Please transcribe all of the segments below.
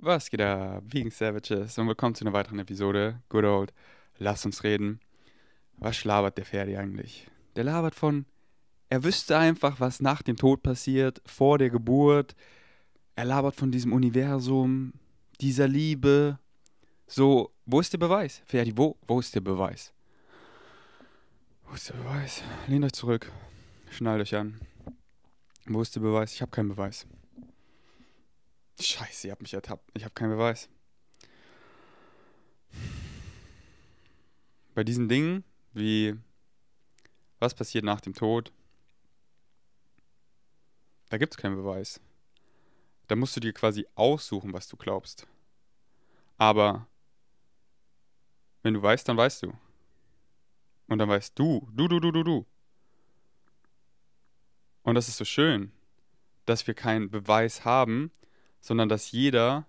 Was geht ab, Vegan Savages und willkommen zu einer weiteren Episode. Good old, lasst uns reden. Was schlabert der Ferdi eigentlich? Der labert von, er wüsste einfach, was nach dem Tod passiert, vor der Geburt. Er labert von diesem Universum, dieser Liebe. So, wo ist der Beweis? Ferdi, wo, wo ist der Beweis? Wo ist der Beweis? Lehnt euch zurück, schnallt euch an. Wo ist der Beweis? Ich habe keinen Beweis. Scheiße, ihr habt mich ertappt. Ich habe keinen Beweis. Bei diesen Dingen wie was passiert nach dem Tod, da gibt es keinen Beweis. Da musst du dir quasi aussuchen, was du glaubst. Aber wenn du weißt, dann weißt du. Und dann weißt du, du, du, du, du, du. Und das ist so schön, dass wir keinen Beweis haben, sondern dass jeder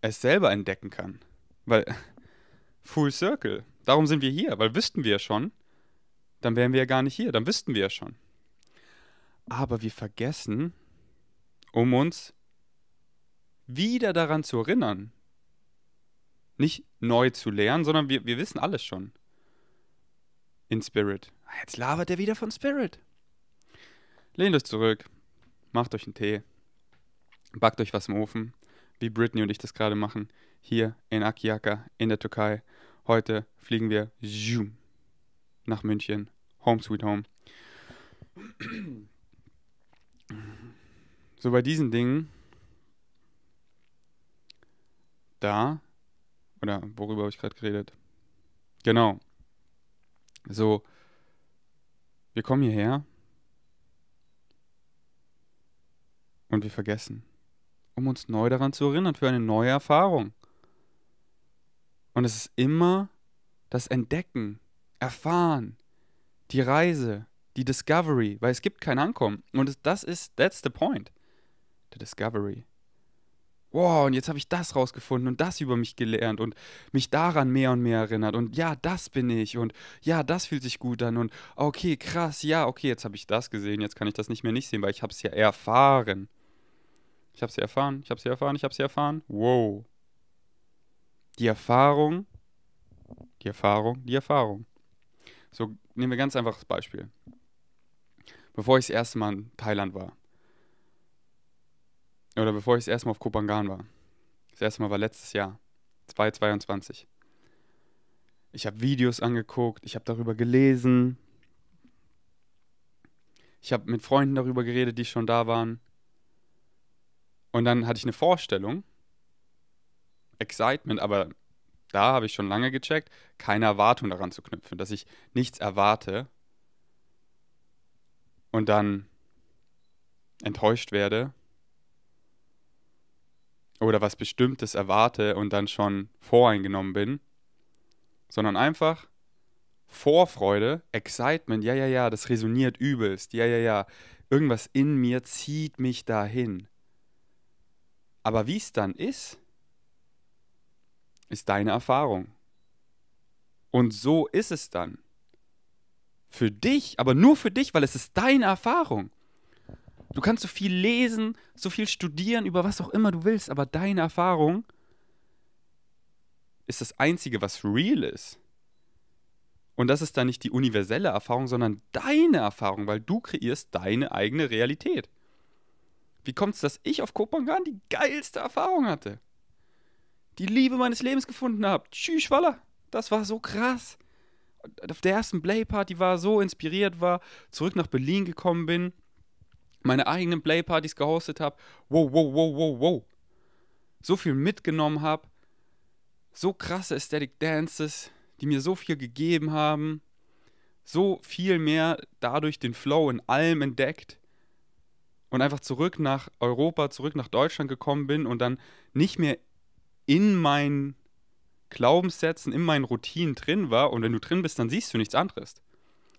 es selber entdecken kann. Weil Full Circle, darum sind wir hier, weil wüssten wir ja schon, dann wären wir ja gar nicht hier, dann wüssten wir ja schon. Aber wir vergessen, um uns wieder daran zu erinnern, nicht neu zu lernen, sondern wir, wir wissen alles schon. In Spirit. Ah, jetzt labert er wieder von Spirit. Lehnt euch zurück, macht euch einen Tee backt euch was im Ofen, wie Britney und ich das gerade machen, hier in Akiaka in der Türkei. Heute fliegen wir nach München, Home Sweet Home. So bei diesen Dingen, da, oder worüber habe ich gerade geredet? Genau. So, wir kommen hierher und wir vergessen um uns neu daran zu erinnern, für eine neue Erfahrung. Und es ist immer das Entdecken, Erfahren, die Reise, die Discovery, weil es gibt kein Ankommen. Und das ist, that's the point, the Discovery. Wow, und jetzt habe ich das rausgefunden und das über mich gelernt und mich daran mehr und mehr erinnert. Und ja, das bin ich und ja, das fühlt sich gut an und okay, krass, ja, okay, jetzt habe ich das gesehen, jetzt kann ich das nicht mehr nicht sehen, weil ich habe es ja erfahren. Ich habe sie erfahren, ich habe sie erfahren, ich habe sie erfahren. Wow. Die Erfahrung, die Erfahrung, die Erfahrung. So, nehmen wir ganz einfaches Beispiel. Bevor ich das erste Mal in Thailand war, oder bevor ich das erste Mal auf Kopangan war, das erste Mal war letztes Jahr, 2022. Ich habe Videos angeguckt, ich habe darüber gelesen, ich habe mit Freunden darüber geredet, die schon da waren. Und dann hatte ich eine Vorstellung, Excitement, aber da habe ich schon lange gecheckt, keine Erwartung daran zu knüpfen, dass ich nichts erwarte und dann enttäuscht werde oder was Bestimmtes erwarte und dann schon voreingenommen bin, sondern einfach Vorfreude, Excitement, ja, ja, ja, das resoniert übelst, ja, ja, ja, irgendwas in mir zieht mich dahin. Aber wie es dann ist, ist deine Erfahrung. Und so ist es dann. Für dich, aber nur für dich, weil es ist deine Erfahrung. Du kannst so viel lesen, so viel studieren, über was auch immer du willst, aber deine Erfahrung ist das Einzige, was real ist. Und das ist dann nicht die universelle Erfahrung, sondern deine Erfahrung, weil du kreierst deine eigene Realität. Wie kommt es, dass ich auf Kopangan die geilste Erfahrung hatte? Die Liebe meines Lebens gefunden habe. Tschüss, Walla. Das war so krass. Auf der ersten Play-Party war so inspiriert, war zurück nach Berlin gekommen bin, meine eigenen Play-Partys gehostet habe. Wow, wow, wow, wow, wow. So viel mitgenommen habe. So krasse Aesthetic Dances, die mir so viel gegeben haben. So viel mehr dadurch den Flow in allem entdeckt und einfach zurück nach Europa, zurück nach Deutschland gekommen bin und dann nicht mehr in meinen Glaubenssätzen, in meinen Routinen drin war. Und wenn du drin bist, dann siehst du nichts anderes.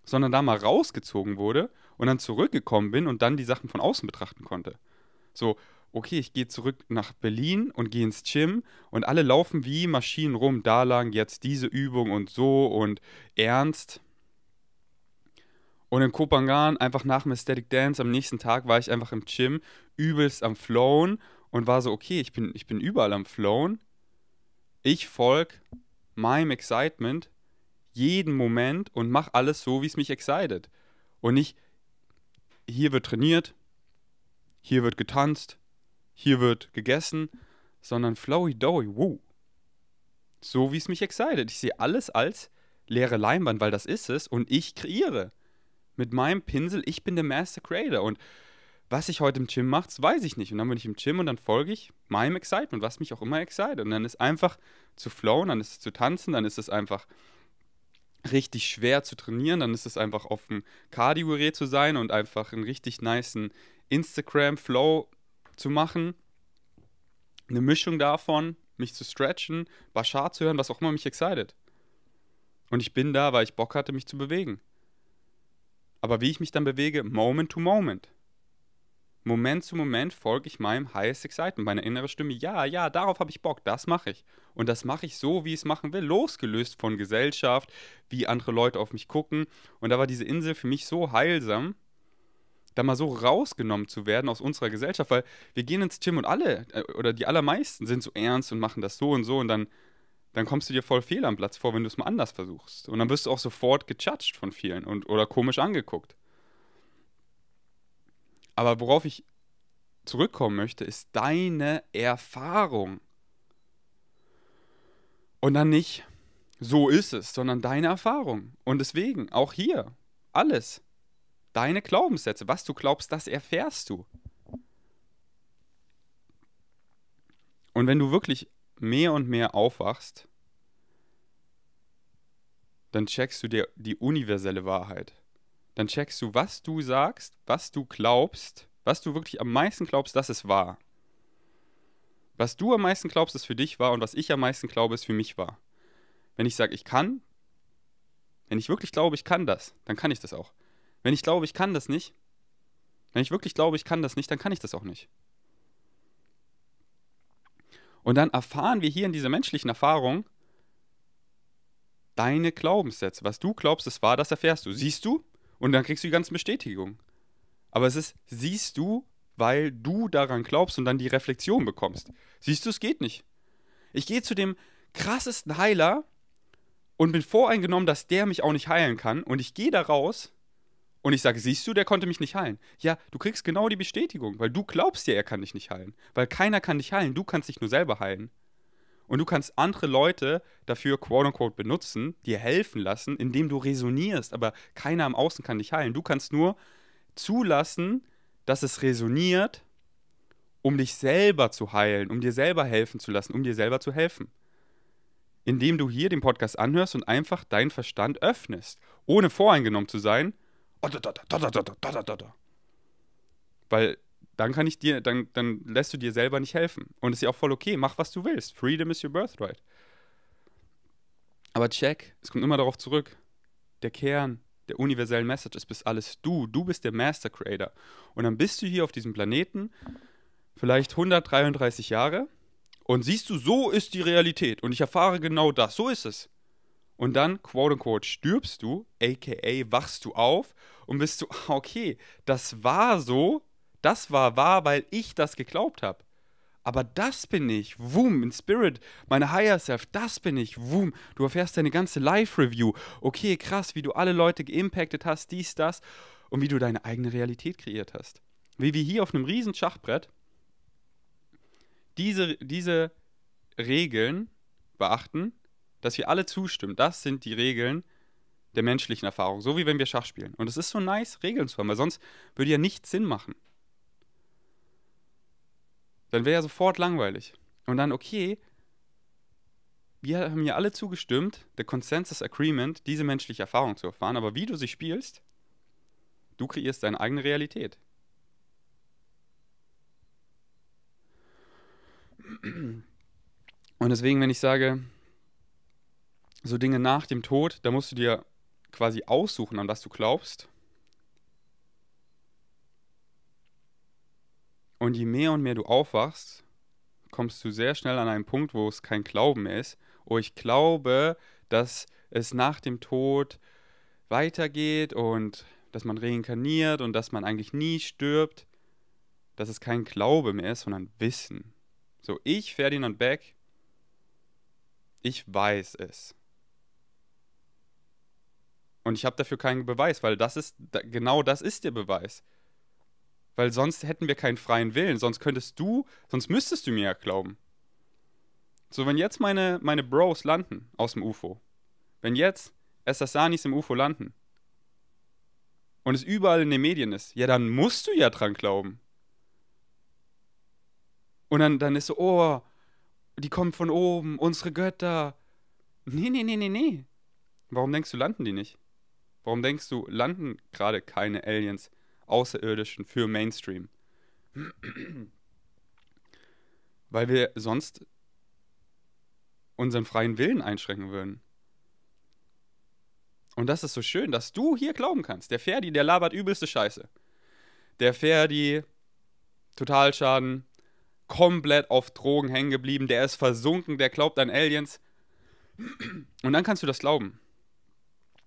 Sondern da mal rausgezogen wurde und dann zurückgekommen bin und dann die Sachen von außen betrachten konnte. So, okay, ich gehe zurück nach Berlin und gehe ins Gym und alle laufen wie Maschinen rum, da lang, jetzt diese Übung und so und ernst. Und in Kopangan, einfach nach dem Aesthetic Dance, am nächsten Tag war ich einfach im Gym, übelst am Flown und war so, okay, ich bin, ich bin überall am Flown. Ich folge meinem Excitement jeden Moment und mache alles so, wie es mich excited. Und nicht, hier wird trainiert, hier wird getanzt, hier wird gegessen, sondern flowy dowy, woo. So, wie es mich excited. Ich sehe alles als leere Leinwand, weil das ist es und ich kreiere mit meinem Pinsel, ich bin der Master Creator und was ich heute im Gym mache, das weiß ich nicht. Und dann bin ich im Gym und dann folge ich meinem Excitement, was mich auch immer excite. Und dann ist einfach zu flowen, dann ist es zu tanzen, dann ist es einfach richtig schwer zu trainieren, dann ist es einfach auf dem Cardio-Gerät zu sein und einfach einen richtig niceen Instagram-Flow zu machen. Eine Mischung davon, mich zu stretchen, Bashar zu hören, was auch immer mich excited. Und ich bin da, weil ich Bock hatte, mich zu bewegen. Aber wie ich mich dann bewege, Moment to Moment. Moment zu Moment folge ich meinem highest excitement, meiner inneren Stimme. Ja, ja, darauf habe ich Bock, das mache ich. Und das mache ich so, wie ich es machen will, losgelöst von Gesellschaft, wie andere Leute auf mich gucken. Und da war diese Insel für mich so heilsam, da mal so rausgenommen zu werden aus unserer Gesellschaft, weil wir gehen ins Gym und alle äh, oder die allermeisten sind so ernst und machen das so und so und dann dann kommst du dir voll fehl am Platz vor, wenn du es mal anders versuchst. Und dann wirst du auch sofort gejudged von vielen und, oder komisch angeguckt. Aber worauf ich zurückkommen möchte, ist deine Erfahrung. Und dann nicht, so ist es, sondern deine Erfahrung. Und deswegen, auch hier, alles. Deine Glaubenssätze, was du glaubst, das erfährst du. Und wenn du wirklich mehr und mehr aufwachst, dann checkst du dir die universelle Wahrheit. Dann checkst du, was du sagst, was du glaubst, was du wirklich am meisten glaubst, das ist wahr. Was du am meisten glaubst, ist für dich wahr und was ich am meisten glaube, ist für mich wahr. Wenn ich sage, ich kann, wenn ich wirklich glaube, ich kann das, dann kann ich das auch. Wenn ich glaube, ich kann das nicht, wenn ich wirklich glaube, ich kann das nicht, dann kann ich das auch nicht. Und dann erfahren wir hier in dieser menschlichen Erfahrung deine Glaubenssätze. Was du glaubst, es war, das erfährst du. Siehst du? Und dann kriegst du die ganze Bestätigung. Aber es ist, siehst du, weil du daran glaubst und dann die Reflexion bekommst. Siehst du, es geht nicht. Ich gehe zu dem krassesten Heiler und bin voreingenommen, dass der mich auch nicht heilen kann. Und ich gehe da raus und ich sage, siehst du, der konnte mich nicht heilen. Ja, du kriegst genau die Bestätigung, weil du glaubst ja, er kann dich nicht heilen. Weil keiner kann dich heilen, du kannst dich nur selber heilen. Und du kannst andere Leute dafür, quote unquote, benutzen, dir helfen lassen, indem du resonierst. Aber keiner am Außen kann dich heilen. Du kannst nur zulassen, dass es resoniert, um dich selber zu heilen, um dir selber helfen zu lassen, um dir selber zu helfen. Indem du hier den Podcast anhörst und einfach deinen Verstand öffnest, ohne voreingenommen zu sein, weil dann kann ich dir, dann, dann lässt du dir selber nicht helfen. Und ist ja auch voll okay, mach was du willst. Freedom is your birthright. Aber check, es kommt immer darauf zurück. Der Kern der universellen Message ist, bist alles du. Du bist der Master Creator. Und dann bist du hier auf diesem Planeten vielleicht 133 Jahre und siehst du, so ist die Realität und ich erfahre genau das. So ist es. Und dann, quote unquote, stirbst du, aka wachst du auf und bist du, ah, okay, das war so, das war wahr, weil ich das geglaubt habe. Aber das bin ich, Woom, in Spirit, meine Higher Self, das bin ich, Woom. Du erfährst deine ganze Live-Review. Okay, krass, wie du alle Leute geimpactet hast, dies, das und wie du deine eigene Realität kreiert hast. Wie wir hier auf einem riesen Schachbrett diese, diese Regeln beachten dass wir alle zustimmen. Das sind die Regeln der menschlichen Erfahrung, so wie wenn wir Schach spielen. Und es ist so nice, Regeln zu haben, weil sonst würde ja nichts Sinn machen. Dann wäre ja sofort langweilig. Und dann, okay, wir haben ja alle zugestimmt, der Consensus Agreement, diese menschliche Erfahrung zu erfahren, aber wie du sie spielst, du kreierst deine eigene Realität. Und deswegen, wenn ich sage, so Dinge nach dem Tod, da musst du dir quasi aussuchen, an was du glaubst. Und je mehr und mehr du aufwachst, kommst du sehr schnell an einen Punkt, wo es kein Glauben mehr ist. Oh, ich glaube, dass es nach dem Tod weitergeht und dass man reinkarniert und dass man eigentlich nie stirbt. Dass es kein Glaube mehr ist, sondern Wissen. So, ich, Ferdinand Beck, ich weiß es. Und ich habe dafür keinen Beweis, weil das ist, da, genau das ist der Beweis. Weil sonst hätten wir keinen freien Willen, sonst könntest du, sonst müsstest du mir ja glauben. So, wenn jetzt meine, meine Bros landen aus dem UFO, wenn jetzt Essasanis im UFO landen und es überall in den Medien ist, ja, dann musst du ja dran glauben. Und dann, dann ist so, oh, die kommen von oben, unsere Götter. Nee, nee, nee, nee, nee. Warum denkst du, landen die nicht? Warum denkst du, landen gerade keine Aliens, Außerirdischen für Mainstream? Weil wir sonst unseren freien Willen einschränken würden. Und das ist so schön, dass du hier glauben kannst. Der Ferdi, der labert übelste Scheiße. Der Ferdi, Totalschaden, komplett auf Drogen hängen geblieben, der ist versunken, der glaubt an Aliens. Und dann kannst du das glauben.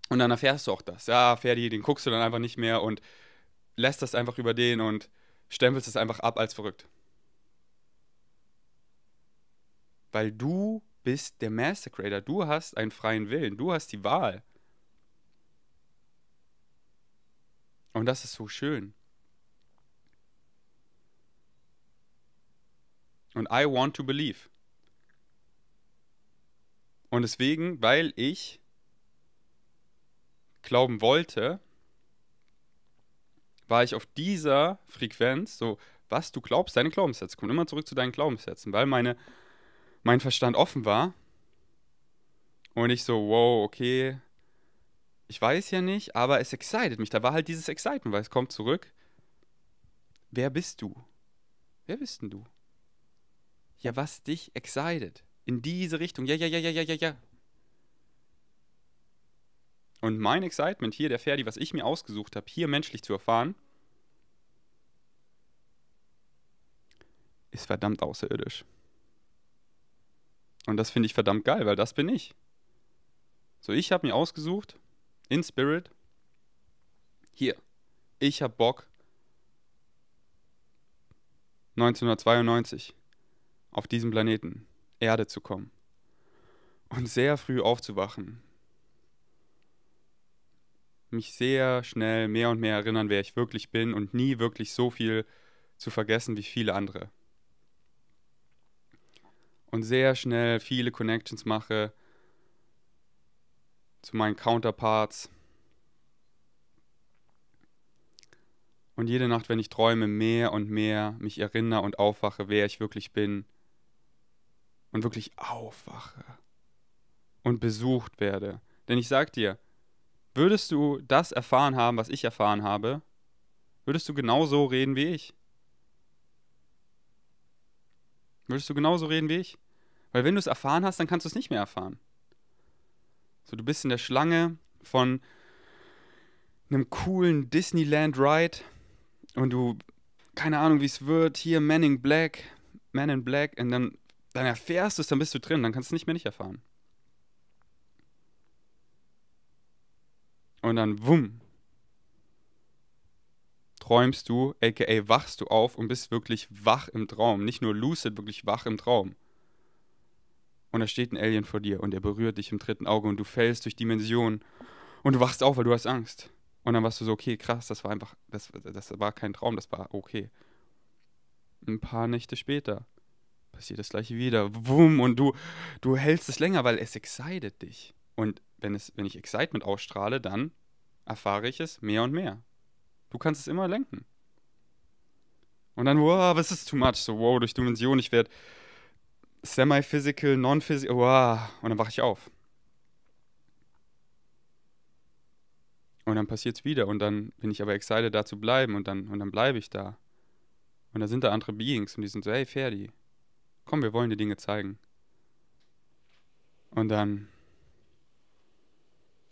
Und dann erfährst du auch das. Ja, Ferdi, den guckst du dann einfach nicht mehr und lässt das einfach über den und stempelst es einfach ab als verrückt. Weil du bist der Massacrator. Du hast einen freien Willen. Du hast die Wahl. Und das ist so schön. Und I want to believe. Und deswegen, weil ich glauben wollte, war ich auf dieser Frequenz, so, was du glaubst, deine Glaubenssätze, komm immer zurück zu deinen Glaubenssätzen, weil meine, mein Verstand offen war und ich so, wow, okay, ich weiß ja nicht, aber es excited mich. Da war halt dieses Excitement, weil es kommt zurück. Wer bist du? Wer bist denn du? Ja, was dich excited? In diese Richtung. Ja, ja, ja, ja, ja, ja, ja. Und mein Excitement hier, der Ferdi, was ich mir ausgesucht habe, hier menschlich zu erfahren, ist verdammt außerirdisch. Und das finde ich verdammt geil, weil das bin ich. So, ich habe mir ausgesucht, in Spirit, hier, ich habe Bock, 1992 auf diesem Planeten Erde zu kommen und sehr früh aufzuwachen mich sehr schnell mehr und mehr erinnern, wer ich wirklich bin und nie wirklich so viel zu vergessen wie viele andere. Und sehr schnell viele Connections mache zu meinen Counterparts. Und jede Nacht, wenn ich träume, mehr und mehr mich erinnere und aufwache, wer ich wirklich bin. Und wirklich aufwache. Und besucht werde. Denn ich sag dir, Würdest du das erfahren haben, was ich erfahren habe, würdest du genauso reden wie ich? Würdest du genauso reden wie ich? Weil wenn du es erfahren hast, dann kannst du es nicht mehr erfahren. So, du bist in der Schlange von einem coolen Disneyland-Ride und du, keine Ahnung, wie es wird, hier Man in Black, Man in Black, und dann, dann erfährst du es, dann bist du drin, dann kannst du es nicht mehr nicht erfahren. Und dann, wumm, träumst du, aka wachst du auf und bist wirklich wach im Traum. Nicht nur lucid, wirklich wach im Traum. Und da steht ein Alien vor dir und er berührt dich im dritten Auge und du fällst durch Dimensionen und du wachst auf, weil du hast Angst. Und dann warst du so, okay, krass, das war einfach, das, das war kein Traum, das war okay. Ein paar Nächte später passiert das gleiche wieder. Wumm, und du, du hältst es länger, weil es excited dich. Und wenn, es, wenn ich Excitement ausstrahle, dann erfahre ich es mehr und mehr. Du kannst es immer lenken. Und dann, wow, was ist too much? So, wow, durch Dimension, ich werde semi-physical, non-physical, wow, und dann wache ich auf. Und dann passiert es wieder und dann bin ich aber excited, da zu bleiben und dann, und dann bleibe ich da. Und da sind da andere Beings und die sind so, hey, Ferdi, komm, wir wollen dir Dinge zeigen. Und dann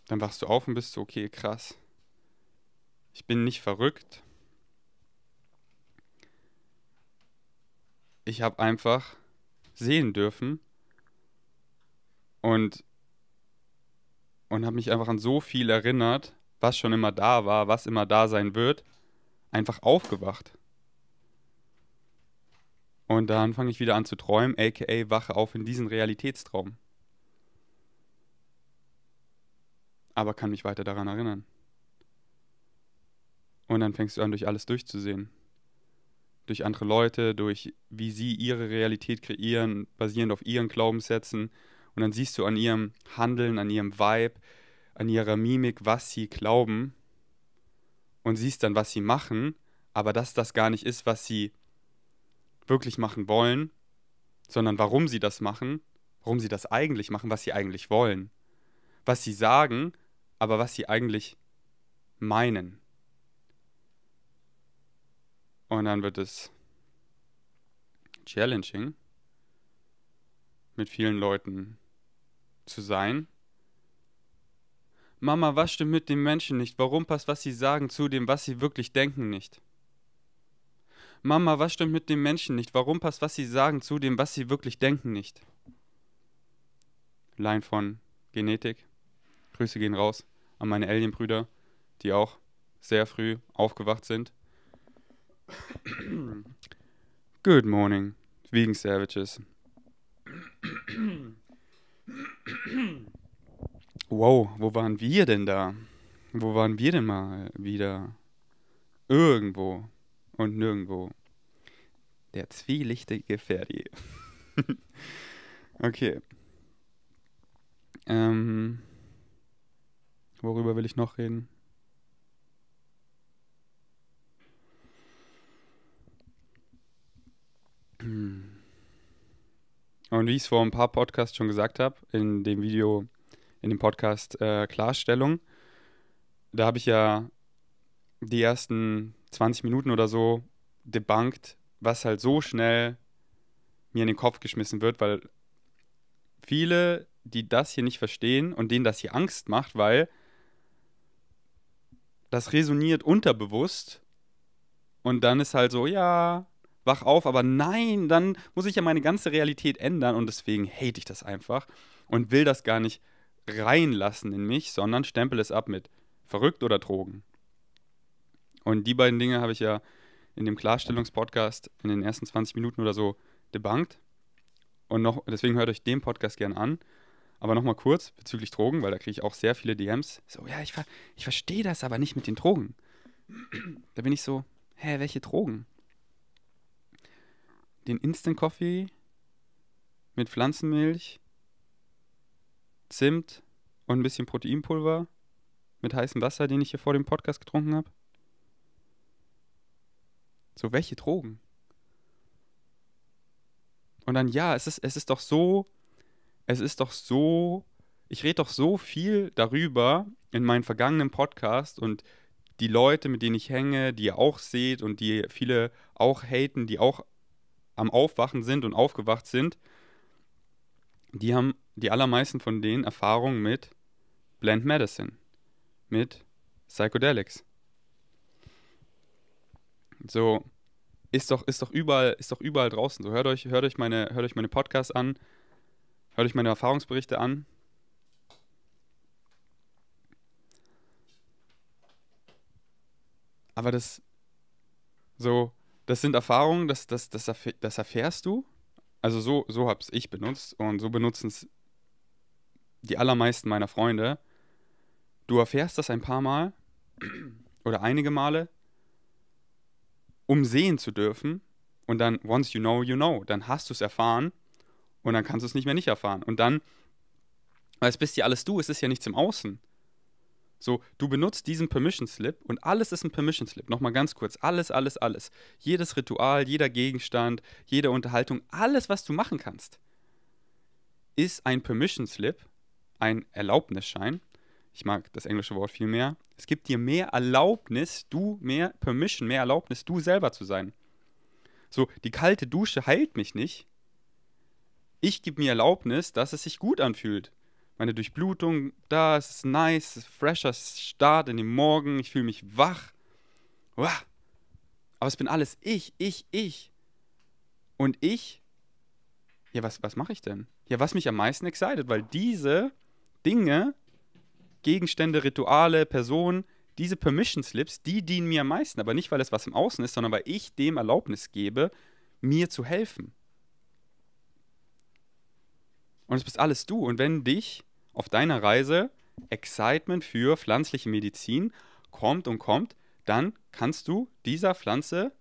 dann wachst du auf und bist so, okay, krass. Ich bin nicht verrückt. Ich habe einfach sehen dürfen und, und habe mich einfach an so viel erinnert, was schon immer da war, was immer da sein wird, einfach aufgewacht. Und dann fange ich wieder an zu träumen, aka wache auf in diesen Realitätstraum. aber kann mich weiter daran erinnern. Und dann fängst du an, durch alles durchzusehen. Durch andere Leute, durch wie sie ihre Realität kreieren, basierend auf ihren Glaubenssätzen. Und dann siehst du an ihrem Handeln, an ihrem Vibe, an ihrer Mimik, was sie glauben. Und siehst dann, was sie machen, aber dass das gar nicht ist, was sie wirklich machen wollen, sondern warum sie das machen, warum sie das eigentlich machen, was sie eigentlich wollen. Was sie sagen, aber was sie eigentlich meinen. Und dann wird es challenging, mit vielen Leuten zu sein. Mama, was stimmt mit den Menschen nicht? Warum passt, was sie sagen, zu dem, was sie wirklich denken, nicht? Mama, was stimmt mit den Menschen nicht? Warum passt, was sie sagen, zu dem, was sie wirklich denken, nicht? Line von Genetik. Grüße gehen raus an meine Alien-Brüder, die auch sehr früh aufgewacht sind. Good morning, Vegan Savages. wow, wo waren wir denn da? Wo waren wir denn mal wieder? Irgendwo und nirgendwo. Der zwielichtige Ferdi. okay. Ähm. Worüber will ich noch reden? Hm. Und wie ich es vor ein paar Podcasts schon gesagt habe, in dem Video, in dem Podcast äh, Klarstellung, da habe ich ja die ersten 20 Minuten oder so debunked, was halt so schnell mir in den Kopf geschmissen wird, weil viele, die das hier nicht verstehen und denen das hier Angst macht, weil das resoniert unterbewusst. Und dann ist halt so, ja, wach auf, aber nein, dann muss ich ja meine ganze Realität ändern und deswegen hate ich das einfach und will das gar nicht reinlassen in mich, sondern stempel es ab mit verrückt oder Drogen. Und die beiden Dinge habe ich ja in dem Klarstellungspodcast in den ersten 20 Minuten oder so debunked. Und noch, deswegen hört euch den Podcast gern an. Aber nochmal kurz bezüglich Drogen, weil da kriege ich auch sehr viele DMs. So, ja, ich, ver ich verstehe das aber nicht mit den Drogen. da bin ich so, hä, welche Drogen? Den Instant Coffee mit Pflanzenmilch, Zimt und ein bisschen Proteinpulver mit heißem Wasser, den ich hier vor dem Podcast getrunken habe. So, welche Drogen? Und dann, ja, es ist, es ist doch so es ist doch so, ich rede doch so viel darüber in meinen vergangenen Podcasts und die Leute, mit denen ich hänge, die ihr auch seht und die viele auch haten, die auch am Aufwachen sind und aufgewacht sind, die haben die allermeisten von denen Erfahrung mit Blend Medicine, mit Psychedelics. So, ist doch, ist doch überall, ist doch überall draußen. So, hört euch, hört euch meine, hört euch meine Podcasts an, Hört euch meine Erfahrungsberichte an. Aber das, so, das sind Erfahrungen, das, das, das, das erfährst du. Also so, so habe ich benutzt und so benutzen es die allermeisten meiner Freunde. Du erfährst das ein paar Mal oder einige Male, um sehen zu dürfen. Und dann, once you know, you know. Dann hast du es erfahren und dann kannst du es nicht mehr nicht erfahren. Und dann, weil es bist ja alles du, es ist ja nichts im Außen. So, du benutzt diesen Permission Slip und alles ist ein Permission Slip. Nochmal ganz kurz. Alles, alles, alles. Jedes Ritual, jeder Gegenstand, jede Unterhaltung, alles, was du machen kannst, ist ein Permission Slip, ein Erlaubnisschein. Ich mag das englische Wort viel mehr. Es gibt dir mehr Erlaubnis, du mehr Permission, mehr Erlaubnis, du selber zu sein. So, die kalte Dusche heilt mich nicht, ich gebe mir Erlaubnis, dass es sich gut anfühlt. Meine Durchblutung, da ist es nice, fresher Start in den Morgen, ich fühle mich wach. Uah. Aber es bin alles ich, ich, ich. Und ich, ja, was, was mache ich denn? Ja, was mich am meisten excited, weil diese Dinge, Gegenstände, Rituale, Personen, diese Permission Slips, die dienen mir am meisten, aber nicht, weil es was im Außen ist, sondern weil ich dem Erlaubnis gebe, mir zu helfen. Und es bist alles du. Und wenn dich auf deiner Reise Excitement für pflanzliche Medizin kommt und kommt, dann kannst du dieser Pflanze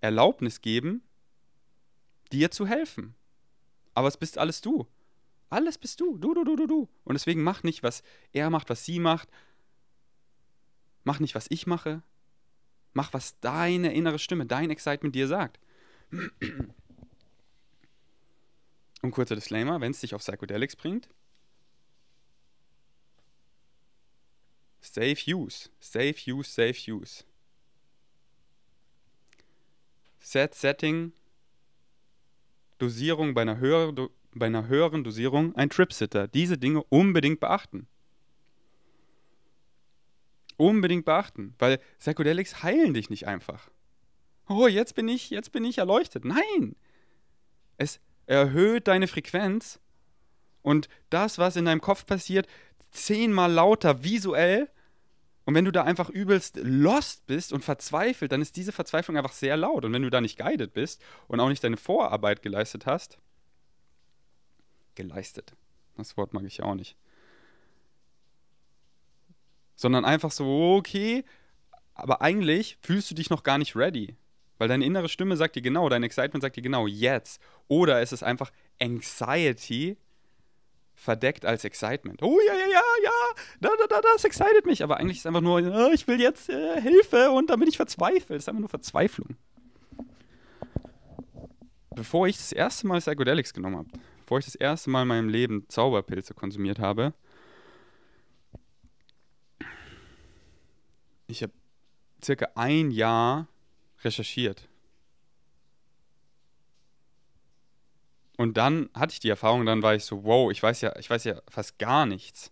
Erlaubnis geben, dir zu helfen. Aber es bist alles du. Alles bist du. Du, du, du, du, du. Und deswegen mach nicht, was er macht, was sie macht. Mach nicht, was ich mache. Mach, was deine innere Stimme, dein Excitement dir sagt. Und kurzer Disclaimer, wenn es dich auf Psychedelics bringt, safe use, safe use, safe use. Set Setting, Dosierung bei einer, höher, bei einer höheren Dosierung, ein Tripsitter. Diese Dinge unbedingt beachten. Unbedingt beachten, weil Psychedelics heilen dich nicht einfach. Oh, jetzt bin ich, jetzt bin ich erleuchtet. Nein! Es erhöht deine Frequenz und das, was in deinem Kopf passiert, zehnmal lauter visuell. Und wenn du da einfach übelst lost bist und verzweifelt, dann ist diese Verzweiflung einfach sehr laut. Und wenn du da nicht guided bist und auch nicht deine Vorarbeit geleistet hast, geleistet, das Wort mag ich auch nicht, sondern einfach so, okay, aber eigentlich fühlst du dich noch gar nicht ready. Weil deine innere Stimme sagt dir genau, dein Excitement sagt dir genau jetzt. Oder ist es einfach Anxiety verdeckt als Excitement. Oh ja, ja, ja, ja, da, da, da, das excited mich. Aber eigentlich ist es einfach nur, oh, ich will jetzt äh, Hilfe und dann bin ich verzweifelt. Es ist einfach nur Verzweiflung. Bevor ich das erste Mal Psychedelics genommen habe, bevor ich das erste Mal in meinem Leben Zauberpilze konsumiert habe, ich habe circa ein Jahr recherchiert. Und dann hatte ich die Erfahrung, dann war ich so, wow, ich weiß ja, ich weiß ja fast gar nichts.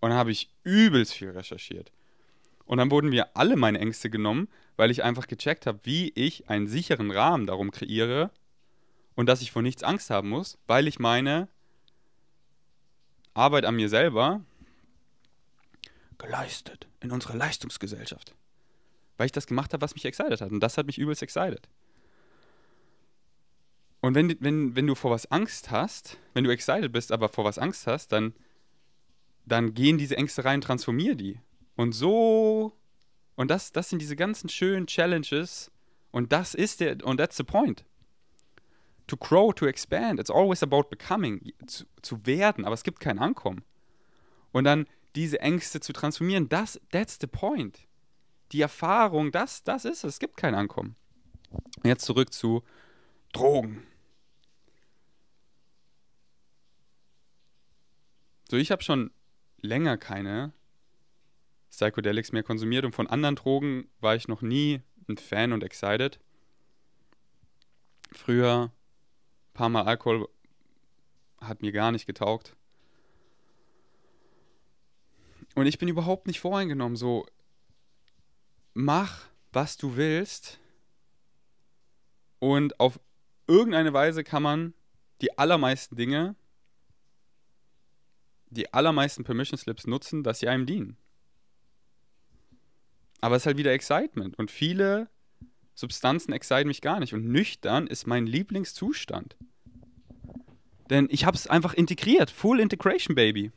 Und dann habe ich übelst viel recherchiert. Und dann wurden mir alle meine Ängste genommen, weil ich einfach gecheckt habe, wie ich einen sicheren Rahmen darum kreiere und dass ich vor nichts Angst haben muss, weil ich meine Arbeit an mir selber geleistet in unserer Leistungsgesellschaft weil ich das gemacht habe, was mich excited hat. Und das hat mich übelst excited. Und wenn, wenn, wenn du vor was Angst hast, wenn du excited bist, aber vor was Angst hast, dann, dann gehen diese Ängste rein, transformier die. Und so, und das, das sind diese ganzen schönen Challenges. Und das ist der, und that's the point. To grow, to expand, it's always about becoming, zu, zu werden, aber es gibt kein Ankommen. Und dann diese Ängste zu transformieren, das, that's the point die Erfahrung, das, das ist es. Es gibt kein Ankommen. Jetzt zurück zu Drogen. So, ich habe schon länger keine Psychedelics mehr konsumiert und von anderen Drogen war ich noch nie ein Fan und excited. Früher ein paar Mal Alkohol hat mir gar nicht getaugt. Und ich bin überhaupt nicht voreingenommen. So, mach, was du willst. Und auf irgendeine Weise kann man die allermeisten Dinge, die allermeisten Permission Slips nutzen, dass sie einem dienen. Aber es ist halt wieder Excitement. Und viele Substanzen exciten mich gar nicht. Und nüchtern ist mein Lieblingszustand. Denn ich habe es einfach integriert. Full Integration, Baby.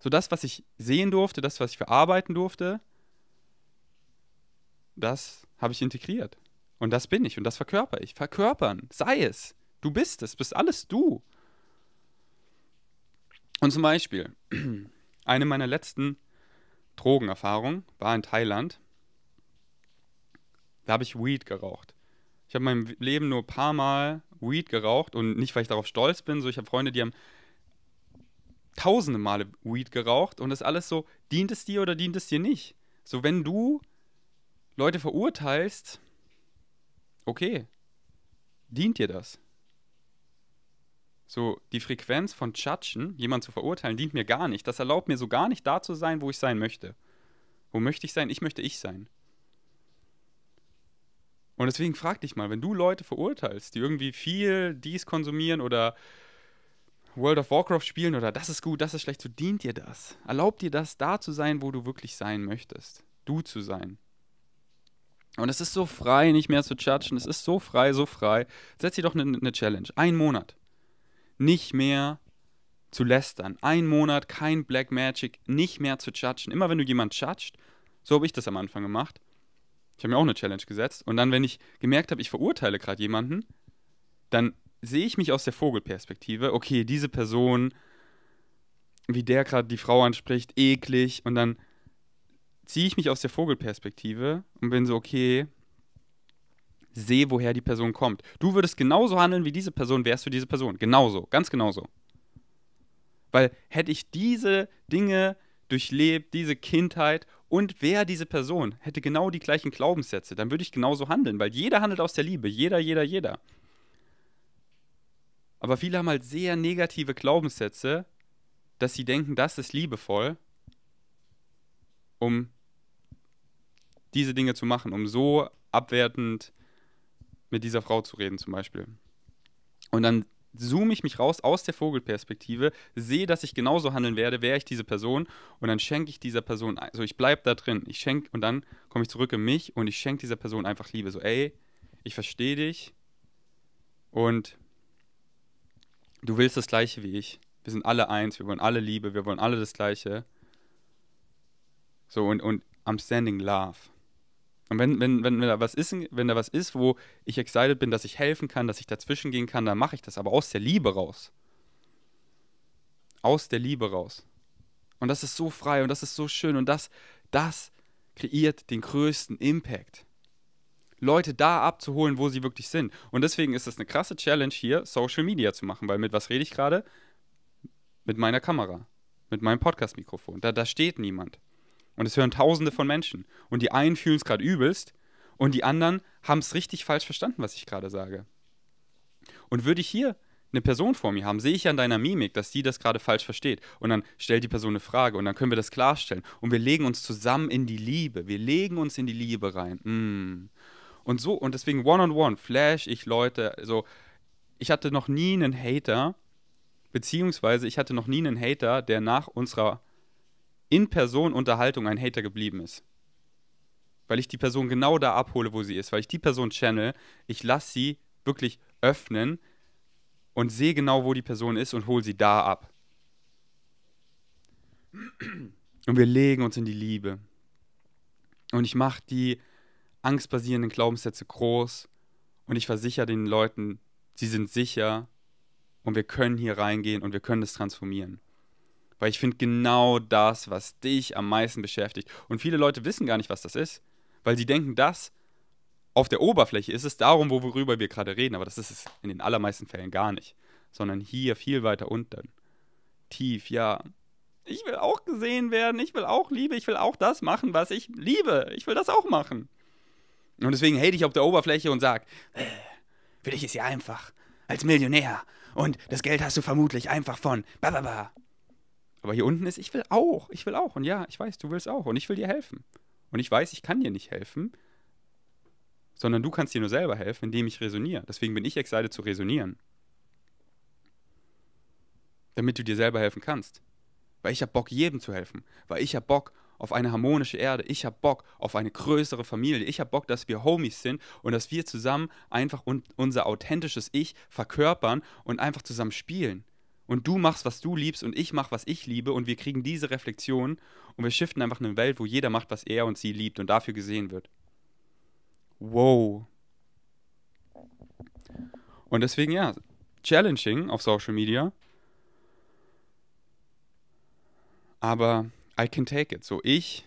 So das, was ich sehen durfte, das, was ich verarbeiten durfte, das habe ich integriert. Und das bin ich und das verkörper ich. Verkörpern, sei es. Du bist es, bist alles du. Und zum Beispiel, eine meiner letzten Drogenerfahrungen war in Thailand. Da habe ich Weed geraucht. Ich habe in meinem Leben nur ein paar Mal Weed geraucht und nicht, weil ich darauf stolz bin. So, ich habe Freunde, die haben tausende Male Weed geraucht und das alles so, dient es dir oder dient es dir nicht? So, wenn du Leute verurteilst, okay, dient dir das? So, die Frequenz von Judgen, jemanden zu verurteilen, dient mir gar nicht. Das erlaubt mir so gar nicht, da zu sein, wo ich sein möchte. Wo möchte ich sein? Ich möchte ich sein. Und deswegen frag dich mal, wenn du Leute verurteilst, die irgendwie viel dies konsumieren oder World of Warcraft spielen oder das ist gut, das ist schlecht, so dient dir das. Erlaubt dir das, da zu sein, wo du wirklich sein möchtest. Du zu sein. Und es ist so frei, nicht mehr zu judgen. Es ist so frei, so frei. Setz dir doch eine ne Challenge. Ein Monat. Nicht mehr zu lästern. Ein Monat kein Black Magic, nicht mehr zu judgen. Immer wenn du jemand judgst, so habe ich das am Anfang gemacht. Ich habe mir auch eine Challenge gesetzt. Und dann, wenn ich gemerkt habe, ich verurteile gerade jemanden, dann sehe ich mich aus der Vogelperspektive. Okay, diese Person, wie der gerade die Frau anspricht, eklig. Und dann ziehe ich mich aus der Vogelperspektive und bin so, okay, sehe, woher die Person kommt. Du würdest genauso handeln wie diese Person, wärst du diese Person. Genauso, ganz genauso. Weil hätte ich diese Dinge durchlebt, diese Kindheit und wäre diese Person, hätte genau die gleichen Glaubenssätze, dann würde ich genauso handeln, weil jeder handelt aus der Liebe, jeder, jeder, jeder. Aber viele haben halt sehr negative Glaubenssätze, dass sie denken, das ist liebevoll, um diese Dinge zu machen, um so abwertend mit dieser Frau zu reden zum Beispiel. Und dann zoome ich mich raus aus der Vogelperspektive, sehe, dass ich genauso handeln werde, wäre ich diese Person und dann schenke ich dieser Person, also ich bleibe da drin, ich schenke und dann komme ich zurück in mich und ich schenke dieser Person einfach Liebe, so ey, ich verstehe dich und du willst das gleiche wie ich. Wir sind alle eins, wir wollen alle Liebe, wir wollen alle das gleiche. So und, und I'm standing love. Und wenn, wenn, wenn, wenn, da was ist, wenn da was ist, wo ich excited bin, dass ich helfen kann, dass ich dazwischen gehen kann, dann mache ich das, aber aus der Liebe raus. Aus der Liebe raus. Und das ist so frei und das ist so schön und das, das kreiert den größten Impact. Leute da abzuholen, wo sie wirklich sind. Und deswegen ist es eine krasse Challenge hier, Social Media zu machen, weil mit was rede ich gerade? Mit meiner Kamera, mit meinem Podcast-Mikrofon. Da, da steht niemand. Und es hören Tausende von Menschen. Und die einen fühlen es gerade übelst und die anderen haben es richtig falsch verstanden, was ich gerade sage. Und würde ich hier eine Person vor mir haben, sehe ich an deiner Mimik, dass die das gerade falsch versteht. Und dann stellt die Person eine Frage und dann können wir das klarstellen. Und wir legen uns zusammen in die Liebe. Wir legen uns in die Liebe rein. Mm. Und so, und deswegen one-on-one -on -one flash ich Leute. Also, ich hatte noch nie einen Hater, beziehungsweise ich hatte noch nie einen Hater, der nach unserer in-Person-Unterhaltung ein Hater geblieben ist. Weil ich die Person genau da abhole, wo sie ist, weil ich die Person channel, ich lasse sie wirklich öffnen und sehe genau, wo die Person ist und hole sie da ab. Und wir legen uns in die Liebe. Und ich mache die angstbasierenden Glaubenssätze groß und ich versichere den Leuten, sie sind sicher und wir können hier reingehen und wir können das transformieren. Weil ich finde genau das, was dich am meisten beschäftigt. Und viele Leute wissen gar nicht, was das ist, weil sie denken, das auf der Oberfläche ist es darum, worüber wir gerade reden. Aber das ist es in den allermeisten Fällen gar nicht. Sondern hier viel weiter unten. Tief, ja. Ich will auch gesehen werden, ich will auch Liebe, ich will auch das machen, was ich liebe. Ich will das auch machen. Und deswegen hate ich auf der Oberfläche und sag, äh, für dich ist ja einfach. Als Millionär. Und das Geld hast du vermutlich einfach von. Bababa. Aber hier unten ist, ich will auch, ich will auch. Und ja, ich weiß, du willst auch. Und ich will dir helfen. Und ich weiß, ich kann dir nicht helfen, sondern du kannst dir nur selber helfen, indem ich resoniere. Deswegen bin ich excited zu resonieren. Damit du dir selber helfen kannst. Weil ich habe Bock, jedem zu helfen. Weil ich habe Bock auf eine harmonische Erde. Ich habe Bock auf eine größere Familie. Ich habe Bock, dass wir Homies sind und dass wir zusammen einfach un unser authentisches Ich verkörpern und einfach zusammen spielen und du machst, was du liebst und ich mache, was ich liebe und wir kriegen diese Reflexion und wir shiften einfach in eine Welt, wo jeder macht, was er und sie liebt und dafür gesehen wird. Wow. Und deswegen ja, challenging auf Social Media. Aber I can take it. So ich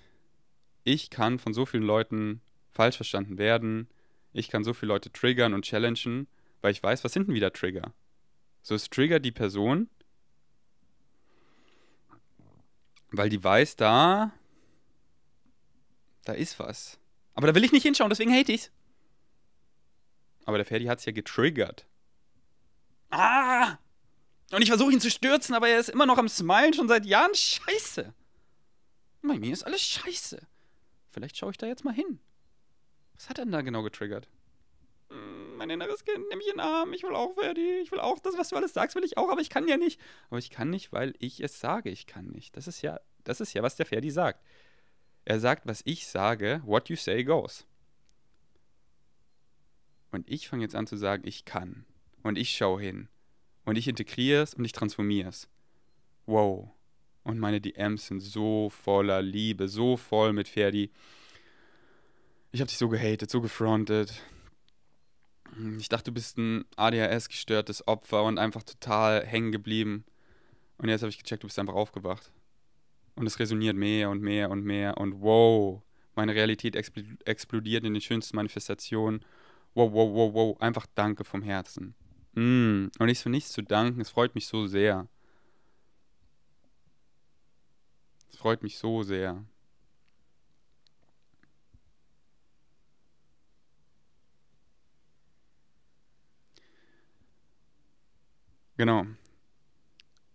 ich kann von so vielen Leuten falsch verstanden werden. Ich kann so viele Leute triggern und challengen, weil ich weiß, was sind denn wieder Trigger? So, es triggert die Person, weil die weiß, da, da ist was. Aber da will ich nicht hinschauen, deswegen hate ich's. Aber der Ferdi hat's ja getriggert. Ah! Und ich versuche ihn zu stürzen, aber er ist immer noch am Smilen, schon seit Jahren. Scheiße! Bei mir ist alles scheiße. Vielleicht schaue ich da jetzt mal hin. Was hat er denn da genau getriggert? mein inneres Kind, nimm mich in den Arm, ich will auch Verdi, ich will auch das, was du alles sagst, will ich auch, aber ich kann ja nicht. Aber ich kann nicht, weil ich es sage, ich kann nicht. Das ist ja, das ist ja, was der Ferdi sagt. Er sagt, was ich sage, what you say goes. Und ich fange jetzt an zu sagen, ich kann. Und ich schaue hin. Und ich integriere es und ich transformiere es. Wow. Und meine DMs sind so voller Liebe, so voll mit Ferdi. Ich habe dich so gehatet, so gefrontet. Hm, ich dachte, du bist ein ADHS-gestörtes Opfer und einfach total hängen geblieben. Und jetzt habe ich gecheckt, du bist einfach aufgewacht. Und es resoniert mehr und mehr und mehr. Und wow, meine Realität explodiert in den schönsten Manifestationen. Wow, wow, wow, wow. Einfach danke vom Herzen. Mm. Und nichts für nichts zu danken, es freut mich so sehr. Es freut mich so sehr. Genau.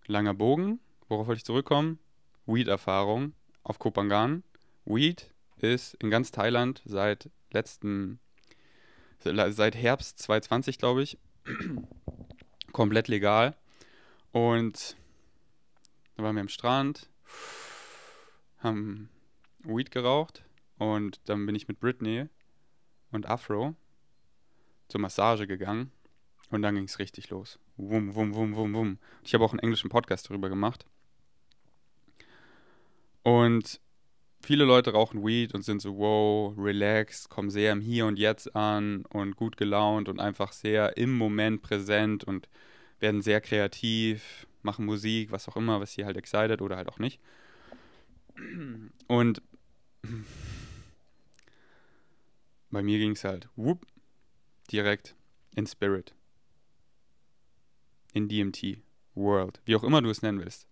Langer Bogen, worauf wollte ich zurückkommen? Weed-Erfahrung auf Kopangan. Weed ist in ganz Thailand seit letzten, seit Herbst 2020, glaube ich, komplett legal. Und da waren wir am Strand, haben Weed geraucht und dann bin ich mit Britney und Afro zur Massage gegangen. Und dann ging es richtig los. Wum, wum, wum, wum, wum. Ich habe auch einen englischen Podcast darüber gemacht. Und viele Leute rauchen Weed und sind so, wow, relaxed, kommen sehr im Hier und Jetzt an und gut gelaunt und einfach sehr im Moment präsent und werden sehr kreativ, machen Musik, was auch immer, was sie halt excited oder halt auch nicht. Und bei mir ging es halt, whoop, direkt in Spirit in DMT World, wie auch immer du es nennen willst.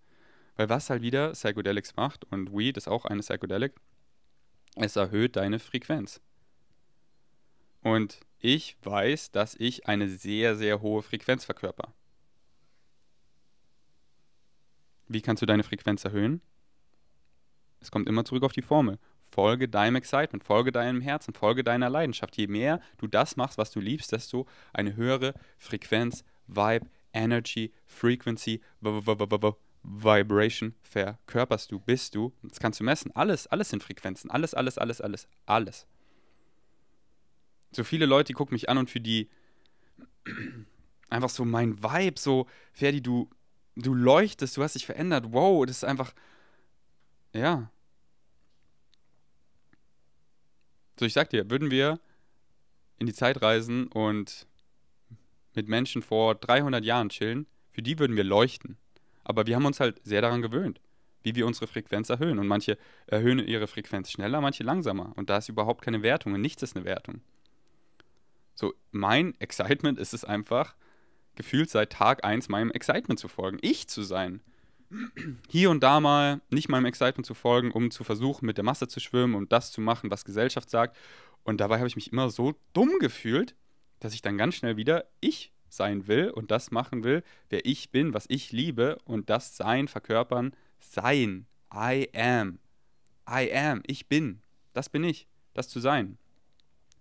Weil was halt wieder Psychedelics macht, und Weed ist auch eine Psychedelic, es erhöht deine Frequenz. Und ich weiß, dass ich eine sehr, sehr hohe Frequenz verkörper. Wie kannst du deine Frequenz erhöhen? Es kommt immer zurück auf die Formel. Folge deinem Excitement, folge deinem Herzen, folge deiner Leidenschaft. Je mehr du das machst, was du liebst, desto eine höhere Frequenz, Vibe, Energy, Frequency, Vibration verkörperst du, bist du. Das kannst du messen. Alles, alles sind Frequenzen. Alles, alles, alles, alles, alles. So viele Leute, gucken mich an und für die einfach so mein Vibe, so, Ferdi, du, du leuchtest, du hast dich verändert. Wow, das ist einfach. Ja. So, ich sag dir, würden wir in die Zeit reisen und mit Menschen vor 300 Jahren chillen, für die würden wir leuchten. Aber wir haben uns halt sehr daran gewöhnt, wie wir unsere Frequenz erhöhen. Und manche erhöhen ihre Frequenz schneller, manche langsamer. Und da ist überhaupt keine Wertung und nichts ist eine Wertung. So, mein Excitement ist es einfach, gefühlt seit Tag 1 meinem Excitement zu folgen, ich zu sein. Hier und da mal nicht meinem Excitement zu folgen, um zu versuchen, mit der Masse zu schwimmen und das zu machen, was Gesellschaft sagt. Und dabei habe ich mich immer so dumm gefühlt, dass ich dann ganz schnell wieder ich sein will und das machen will, wer ich bin, was ich liebe und das Sein verkörpern, sein, I am, I am, ich bin, das bin ich, das zu sein.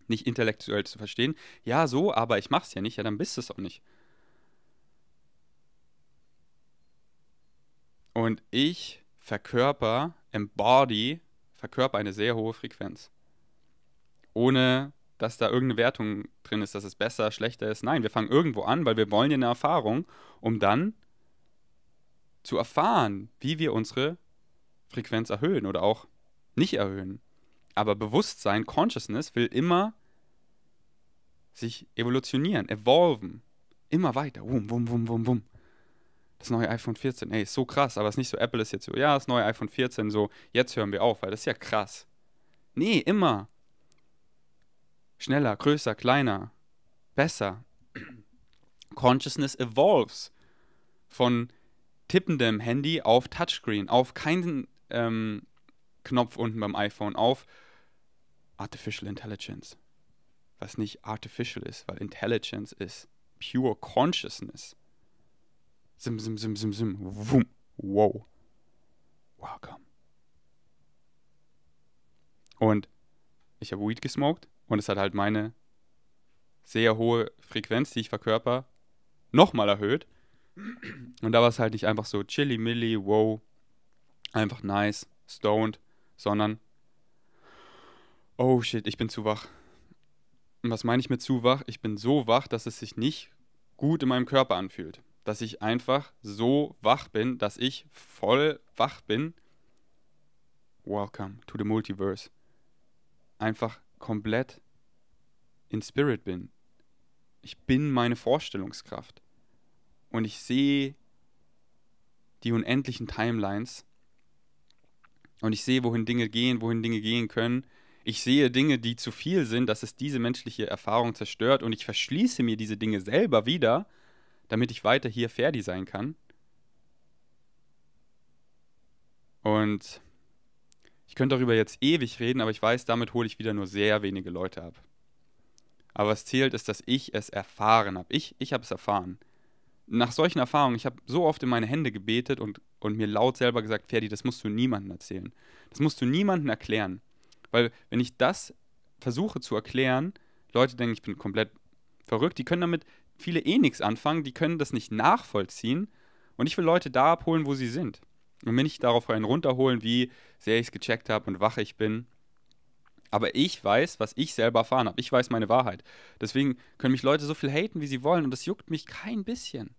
Nicht intellektuell zu verstehen, ja so, aber ich mach's ja nicht, ja dann bist du es auch nicht. Und ich verkörper, embody, verkörper eine sehr hohe Frequenz. Ohne dass da irgendeine Wertung drin ist, dass es besser, schlechter ist. Nein, wir fangen irgendwo an, weil wir wollen ja eine Erfahrung, um dann zu erfahren, wie wir unsere Frequenz erhöhen oder auch nicht erhöhen. Aber Bewusstsein, Consciousness will immer sich evolutionieren, evolven. Immer weiter. Wum, wum, wum, wum, wum. Das neue iPhone 14, ey, ist so krass, aber es ist nicht so, Apple ist jetzt so, ja, das neue iPhone 14, so, jetzt hören wir auf, weil das ist ja krass. Nee, immer. Schneller, größer, kleiner, besser. Consciousness evolves von tippendem Handy auf Touchscreen, auf keinen ähm, Knopf unten beim iPhone, auf Artificial Intelligence. Was nicht artificial ist, weil Intelligence ist pure Consciousness. Sim, sim, sim, sim, sim, wum, wow. Welcome. Und ich habe Weed gesmoked und es hat halt meine sehr hohe Frequenz, die ich verkörper, nochmal erhöht. Und da war es halt nicht einfach so chilly, milli, wow, einfach nice, stoned, sondern oh shit, ich bin zu wach. Und was meine ich mit zu wach? Ich bin so wach, dass es sich nicht gut in meinem Körper anfühlt. Dass ich einfach so wach bin, dass ich voll wach bin. Welcome to the Multiverse. Einfach komplett in Spirit bin. Ich bin meine Vorstellungskraft. Und ich sehe die unendlichen Timelines. Und ich sehe, wohin Dinge gehen, wohin Dinge gehen können. Ich sehe Dinge, die zu viel sind, dass es diese menschliche Erfahrung zerstört. Und ich verschließe mir diese Dinge selber wieder, damit ich weiter hier Ferdi sein kann. Und ich könnte darüber jetzt ewig reden, aber ich weiß, damit hole ich wieder nur sehr wenige Leute ab. Aber was zählt, ist, dass ich es erfahren habe. Ich, ich habe es erfahren. Nach solchen Erfahrungen, ich habe so oft in meine Hände gebetet und, und mir laut selber gesagt, Ferdi, das musst du niemandem erzählen. Das musst du niemandem erklären. Weil wenn ich das versuche zu erklären, Leute denken, ich bin komplett verrückt. Die können damit viele eh nichts anfangen, die können das nicht nachvollziehen. Und ich will Leute da abholen, wo sie sind und mich darauf rein runterholen, wie sehr ich es gecheckt habe und wach ich bin. Aber ich weiß, was ich selber erfahren habe. Ich weiß meine Wahrheit. Deswegen können mich Leute so viel haten, wie sie wollen, und das juckt mich kein bisschen.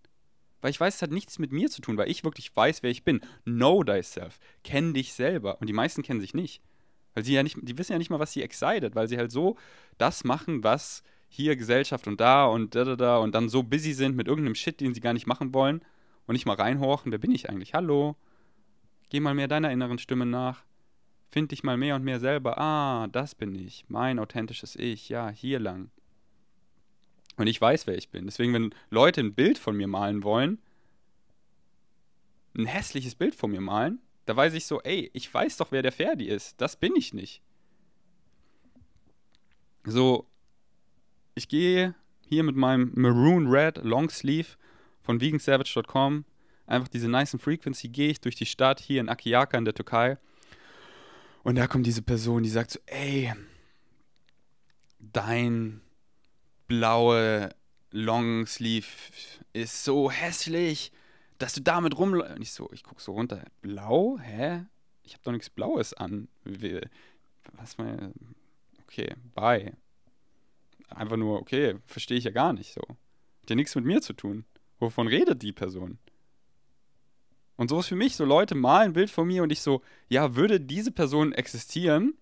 Weil ich weiß, es hat nichts mit mir zu tun, weil ich wirklich weiß, wer ich bin. Know thyself. Kenn dich selber. Und die meisten kennen sich nicht. Weil sie ja nicht, die wissen ja nicht mal, was sie excited, weil sie halt so das machen, was hier Gesellschaft und da und da da da und dann so busy sind mit irgendeinem Shit, den sie gar nicht machen wollen und nicht mal reinhorchen, wer bin ich eigentlich? Hallo? Geh mal mehr deiner inneren Stimme nach. Find dich mal mehr und mehr selber. Ah, das bin ich. Mein authentisches Ich. Ja, hier lang. Und ich weiß, wer ich bin. Deswegen, wenn Leute ein Bild von mir malen wollen, ein hässliches Bild von mir malen, da weiß ich so, ey, ich weiß doch, wer der Ferdi ist. Das bin ich nicht. So, ich gehe hier mit meinem Maroon Red Longsleeve von vegansavage.com einfach diese nice Frequency, gehe ich durch die Stadt hier in Akiaka in der Türkei. Und da kommt diese Person, die sagt so, ey, dein blaue Longsleeve ist so hässlich, dass du damit rumläufst. Und ich so, ich gucke so runter, blau? Hä? Ich habe doch nichts Blaues an. Was mal... Okay, bye. Einfach nur, okay, verstehe ich ja gar nicht so. Hat ja nichts mit mir zu tun. Wovon redet die Person? Und so ist für mich, so Leute malen ein Bild von mir und ich so, ja, würde diese Person existieren,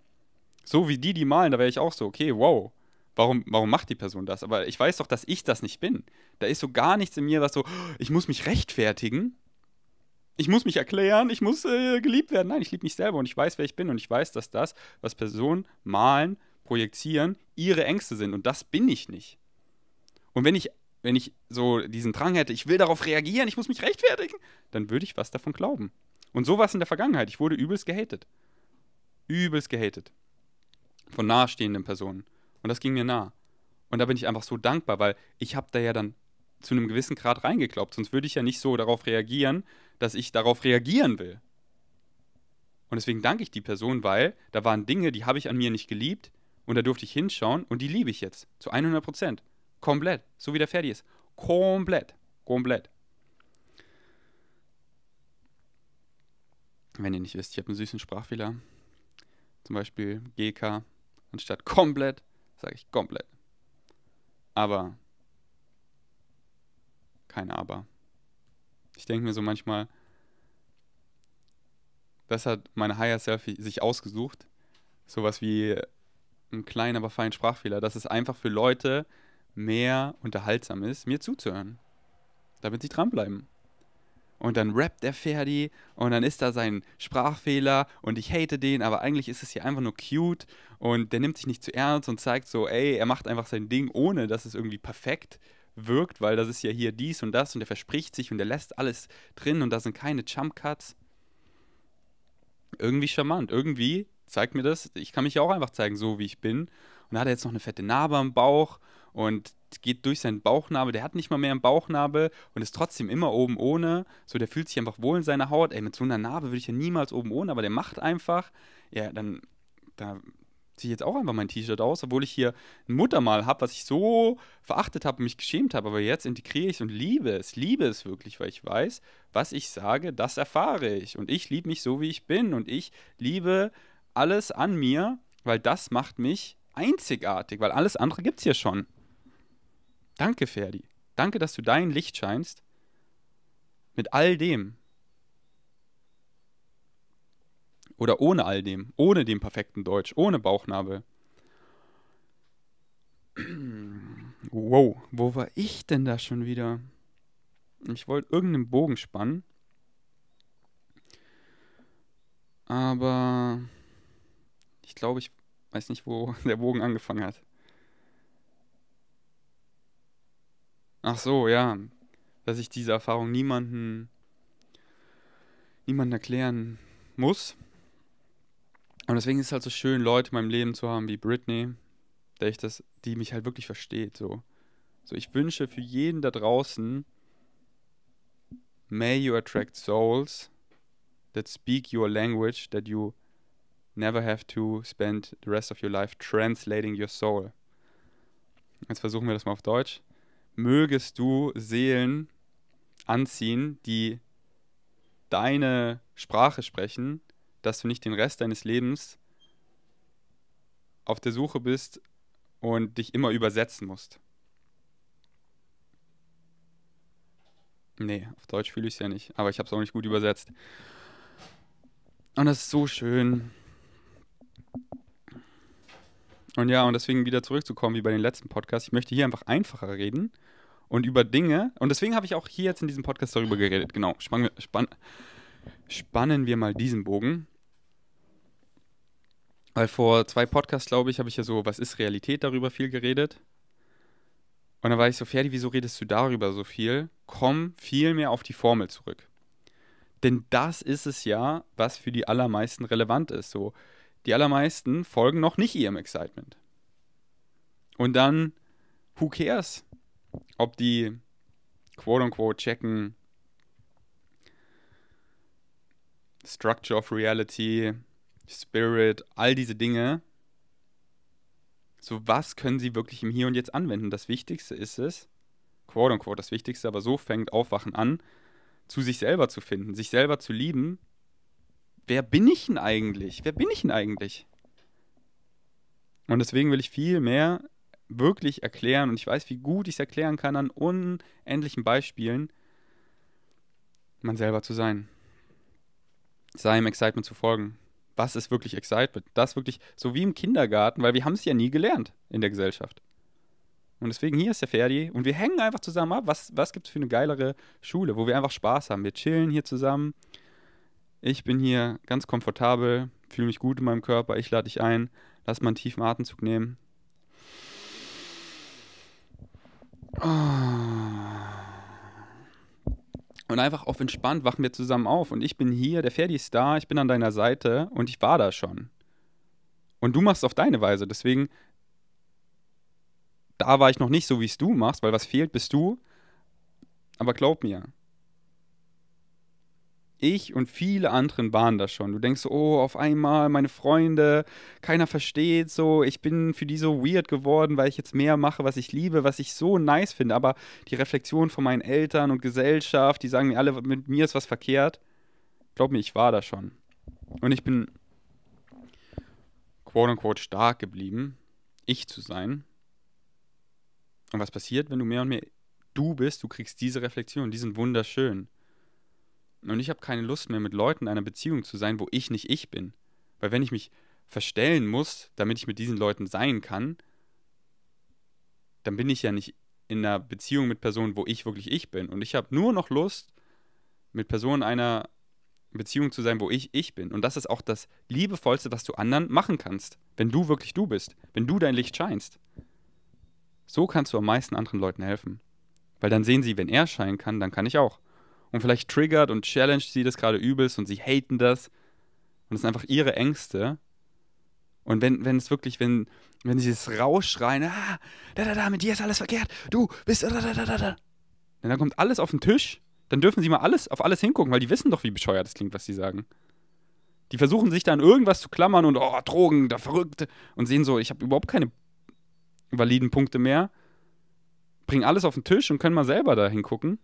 so wie die, die malen, da wäre ich auch so, okay, wow, warum, warum macht die Person das? Aber ich weiß doch, dass ich das nicht bin. Da ist so gar nichts in mir, was so, ich muss mich rechtfertigen, ich muss mich erklären, ich muss äh, geliebt werden. Nein, ich liebe mich selber und ich weiß, wer ich bin und ich weiß, dass das, was Personen malen, projizieren, ihre Ängste sind und das bin ich nicht. Und wenn ich wenn ich so diesen Drang hätte, ich will darauf reagieren, ich muss mich rechtfertigen, dann würde ich was davon glauben. Und so war es in der Vergangenheit. Ich wurde übelst gehatet. Übelst gehatet. Von nahestehenden Personen. Und das ging mir nah. Und da bin ich einfach so dankbar, weil ich habe da ja dann zu einem gewissen Grad reingeglaubt. Sonst würde ich ja nicht so darauf reagieren, dass ich darauf reagieren will. Und deswegen danke ich die Person, weil da waren Dinge, die habe ich an mir nicht geliebt und da durfte ich hinschauen und die liebe ich jetzt zu 100 Prozent. Komplett. So wie der fertig ist. Komplett. Komplett. Wenn ihr nicht wisst, ich habe einen süßen Sprachfehler. Zum Beispiel GK. Anstatt komplett sage ich komplett. Aber. Kein Aber. Ich denke mir so manchmal, das hat meine Higher Self sich ausgesucht. Sowas wie ein kleiner, aber feiner Sprachfehler. Das ist einfach für Leute, mehr unterhaltsam ist, mir zuzuhören. Damit sie dranbleiben. Und dann rappt der Ferdi und dann ist da sein Sprachfehler und ich hate den, aber eigentlich ist es hier einfach nur cute und der nimmt sich nicht zu ernst und zeigt so, ey, er macht einfach sein Ding, ohne dass es irgendwie perfekt wirkt, weil das ist ja hier dies und das und er verspricht sich und er lässt alles drin und da sind keine Jump Cuts. Irgendwie charmant, irgendwie zeigt mir das, ich kann mich ja auch einfach zeigen, so wie ich bin. Und da hat er jetzt noch eine fette Narbe am Bauch und geht durch seinen Bauchnabel. Der hat nicht mal mehr einen Bauchnabel und ist trotzdem immer oben ohne. So, der fühlt sich einfach wohl in seiner Haut. Ey, mit so einer Narbe würde ich ja niemals oben ohne, aber der macht einfach. Ja, dann da ziehe ich jetzt auch einfach mein T-Shirt aus, obwohl ich hier ein Muttermal habe, was ich so verachtet habe und mich geschämt habe. Aber jetzt integriere ich es und liebe es, liebe es wirklich, weil ich weiß, was ich sage, das erfahre ich. Und ich liebe mich so, wie ich bin. Und ich liebe alles an mir, weil das macht mich einzigartig, weil alles andere gibt es hier schon. Danke, Ferdi. Danke, dass du dein Licht scheinst. Mit all dem. Oder ohne all dem. Ohne dem perfekten Deutsch. Ohne Bauchnabel. Wow, wo war ich denn da schon wieder? Ich wollte irgendeinen Bogen spannen. Aber ich glaube, ich weiß nicht, wo der Bogen angefangen hat. Ach so, ja. Dass ich diese Erfahrung niemanden, niemanden erklären muss. Und deswegen ist es halt so schön, Leute in meinem Leben zu haben wie Britney, der ich das, die mich halt wirklich versteht. So. so, ich wünsche für jeden da draußen, may you attract souls that speak your language, that you never have to spend the rest of your life translating your soul. Jetzt versuchen wir das mal auf Deutsch mögest du Seelen anziehen, die deine Sprache sprechen, dass du nicht den Rest deines Lebens auf der Suche bist und dich immer übersetzen musst. Nee, auf Deutsch fühle ich es ja nicht, aber ich habe es auch nicht gut übersetzt. Und das ist so schön. Und ja, und deswegen wieder zurückzukommen, wie bei den letzten Podcasts, ich möchte hier einfach einfacher reden und über Dinge. Und deswegen habe ich auch hier jetzt in diesem Podcast darüber geredet. Genau, spannen wir, spann, spannen wir mal diesen Bogen. Weil vor zwei Podcasts, glaube ich, habe ich ja so, was ist Realität darüber viel geredet. Und dann war ich so, Ferdi, wieso redest du darüber so viel? Komm viel mehr auf die Formel zurück. Denn das ist es ja, was für die allermeisten relevant ist. So, die allermeisten folgen noch nicht ihrem Excitement. Und dann, who cares, ob die quote-unquote checken, Structure of Reality, Spirit, all diese Dinge. So, was können sie wirklich im Hier und Jetzt anwenden? Das Wichtigste ist es, quote unquote, das Wichtigste, aber so fängt Aufwachen an, zu sich selber zu finden, sich selber zu lieben wer bin ich denn eigentlich? Wer bin ich denn eigentlich? Und deswegen will ich viel mehr wirklich erklären und ich weiß, wie gut ich es erklären kann an unendlichen Beispielen, man selber zu sein. Seinem Excitement zu folgen. Was ist wirklich Excitement? Das wirklich so wie im Kindergarten, weil wir haben es ja nie gelernt in der Gesellschaft. Und deswegen hier ist der Ferdi und wir hängen einfach zusammen ab. Was, was gibt es für eine geilere Schule, wo wir einfach Spaß haben? Wir chillen hier zusammen ich bin hier ganz komfortabel, fühle mich gut in meinem Körper, ich lade dich ein, lass mal einen tiefen Atemzug nehmen. Und einfach auf entspannt wachen wir zusammen auf und ich bin hier, der Ferdi ist da, ich bin an deiner Seite und ich war da schon. Und du machst es auf deine Weise, deswegen da war ich noch nicht so, wie es du machst, weil was fehlt, bist du. Aber glaub mir, ich und viele anderen waren das schon. Du denkst so, oh, auf einmal meine Freunde, keiner versteht so, ich bin für die so weird geworden, weil ich jetzt mehr mache, was ich liebe, was ich so nice finde. Aber die Reflexion von meinen Eltern und Gesellschaft, die sagen mir alle, mit mir ist was verkehrt. Glaub mir, ich war da schon. Und ich bin quote unquote stark geblieben, ich zu sein. Und was passiert, wenn du mehr und mehr du bist, du kriegst diese Reflexion, die sind wunderschön. Und ich habe keine Lust mehr, mit Leuten in einer Beziehung zu sein, wo ich nicht ich bin. Weil wenn ich mich verstellen muss, damit ich mit diesen Leuten sein kann, dann bin ich ja nicht in einer Beziehung mit Personen, wo ich wirklich ich bin. Und ich habe nur noch Lust, mit Personen einer Beziehung zu sein, wo ich ich bin. Und das ist auch das Liebevollste, was du anderen machen kannst, wenn du wirklich du bist, wenn du dein Licht scheinst. So kannst du am meisten anderen Leuten helfen. Weil dann sehen sie, wenn er scheinen kann, dann kann ich auch. Und vielleicht triggert und challenged sie das gerade übelst und sie haten das. Und es sind einfach ihre Ängste. Und wenn, wenn es wirklich, wenn, wenn sie es rausschreien, ah, da, da, da, mit dir ist alles verkehrt, du bist, da, da, da, da, da. Dann kommt alles auf den Tisch, dann dürfen sie mal alles, auf alles hingucken, weil die wissen doch, wie bescheuert es klingt, was sie sagen. Die versuchen sich da an irgendwas zu klammern und, oh, Drogen, da Verrückte. Und sehen so, ich habe überhaupt keine validen Punkte mehr. Bringen alles auf den Tisch und können mal selber da hingucken.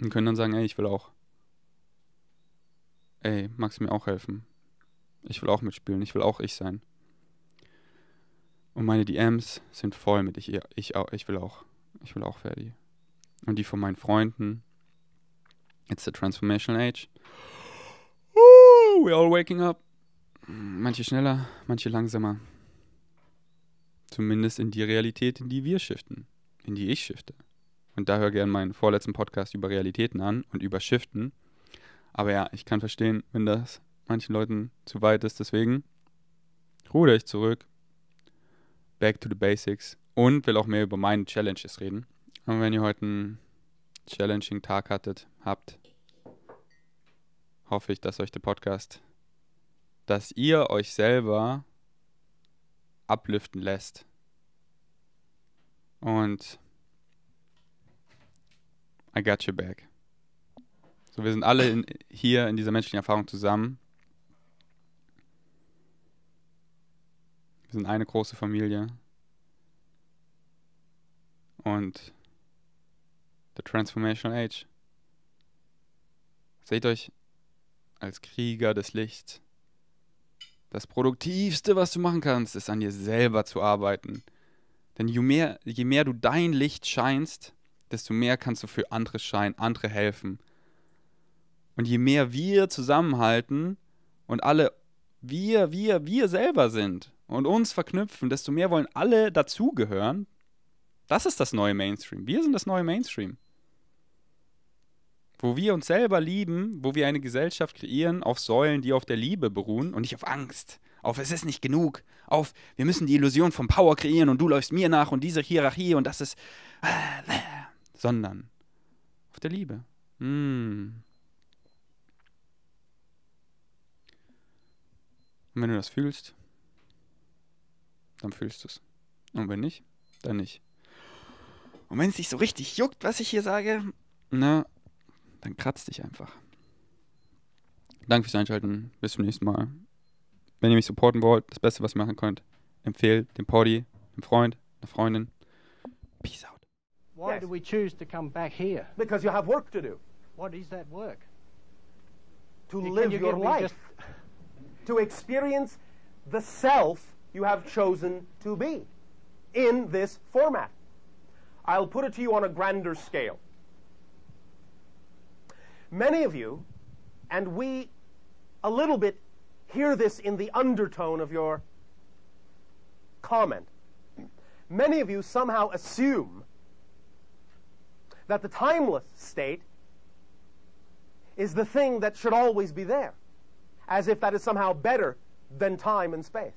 Und können dann sagen, ey, ich will auch. Ey, magst du mir auch helfen? Ich will auch mitspielen, ich will auch ich sein. Und meine DMs sind voll mit ich, ich, ich will auch. Ich will auch Ferdi. Und die von meinen Freunden. It's the transformational age. we're all waking up. Manche schneller, manche langsamer. Zumindest in die Realität, in die wir shiften. In die ich shifte. Und da hör gerne meinen vorletzten Podcast über Realitäten an und über Shiften. Aber ja, ich kann verstehen, wenn das manchen Leuten zu weit ist. Deswegen ruder ich zurück. Back to the basics. Und will auch mehr über meine Challenges reden. Und wenn ihr heute einen challenging Tag hattet, habt, hoffe ich, dass euch der Podcast, dass ihr euch selber ablüften lässt. Und I got your back. So, wir sind alle in, hier in dieser menschlichen Erfahrung zusammen. Wir sind eine große Familie. Und The Transformational Age. Seht euch als Krieger des Lichts. Das Produktivste, was du machen kannst, ist an dir selber zu arbeiten. Denn je mehr, je mehr du dein Licht scheinst, desto mehr kannst du für andere scheinen, andere helfen. Und je mehr wir zusammenhalten und alle wir, wir, wir selber sind und uns verknüpfen, desto mehr wollen alle dazugehören. Das ist das neue Mainstream. Wir sind das neue Mainstream. Wo wir uns selber lieben, wo wir eine Gesellschaft kreieren auf Säulen, die auf der Liebe beruhen und nicht auf Angst, auf es ist nicht genug, auf wir müssen die Illusion von Power kreieren und du läufst mir nach und diese Hierarchie und das ist. Ah, sondern auf der Liebe. Mm. Und wenn du das fühlst, dann fühlst du es. Und wenn nicht, dann nicht. Und wenn es dich so richtig juckt, was ich hier sage, na, ne, dann kratzt dich einfach. Danke fürs Einschalten. Bis zum nächsten Mal. Wenn ihr mich supporten wollt, das Beste, was ihr machen könnt, empfehlt dem Poddy, dem Freund, einer Freundin. Peace out. Why yes. do we choose to come back here? Because you have work to do. What is that work? To you, live you your life. Just... to experience the self you have chosen to be in this format. I'll put it to you on a grander scale. Many of you, and we a little bit hear this in the undertone of your comment. Many of you somehow assume that the timeless state is the thing that should always be there, as if that is somehow better than time and space.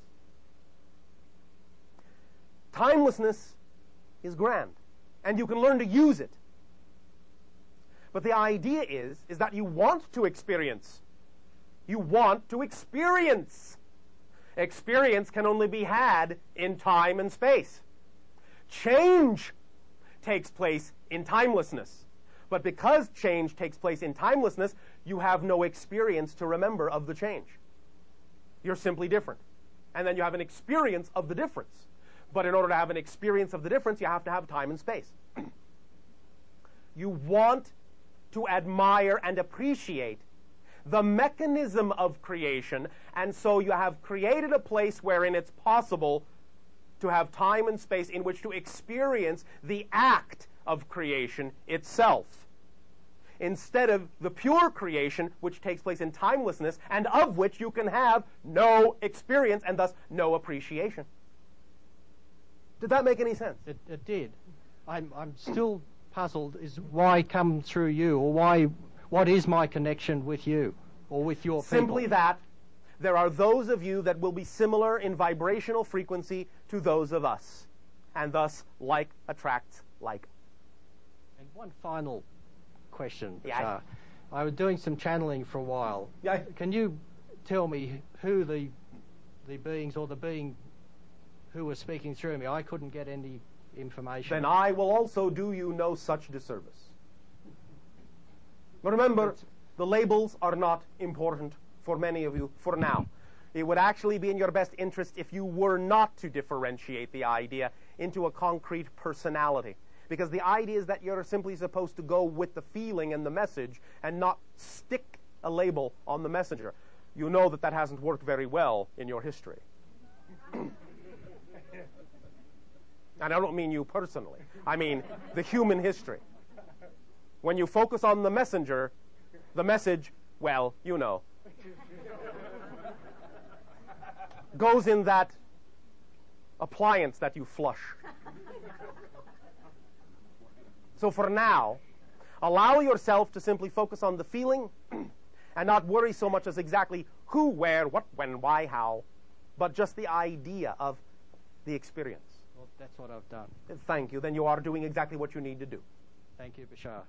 Timelessness is grand, and you can learn to use it. But the idea is, is that you want to experience. You want to experience. Experience can only be had in time and space. Change takes place in timelessness. But because change takes place in timelessness, you have no experience to remember of the change. You're simply different. And then you have an experience of the difference. But in order to have an experience of the difference, you have to have time and space. you want to admire and appreciate the mechanism of creation, and so you have created a place wherein it's possible to have time and space in which to experience the act of creation itself, instead of the pure creation which takes place in timelessness and of which you can have no experience and thus no appreciation. Did that make any sense? It, it did. I'm, I'm still puzzled is why come through you or why what is my connection with you or with your Simply people? Simply that there are those of you that will be similar in vibrational frequency to those of us, and thus like attracts like. And one final question. Yeah. I, uh, I was doing some channeling for a while. Yeah. Can you tell me who the the beings or the being who was speaking through me? I couldn't get any information. Then I will also do you no such disservice. But remember, the labels are not important for many of you for now. It would actually be in your best interest if you were not to differentiate the idea into a concrete personality. Because the idea is that you're simply supposed to go with the feeling and the message and not stick a label on the messenger. You know that that hasn't worked very well in your history. and I don't mean you personally, I mean the human history. When you focus on the messenger, the message, well, you know, goes in that appliance that you flush. so for now, allow yourself to simply focus on the feeling and not worry so much as exactly who, where, what, when, why, how, but just the idea of the experience. Well, that's what I've done. Thank you. Then you are doing exactly what you need to do. Thank you, Bashar.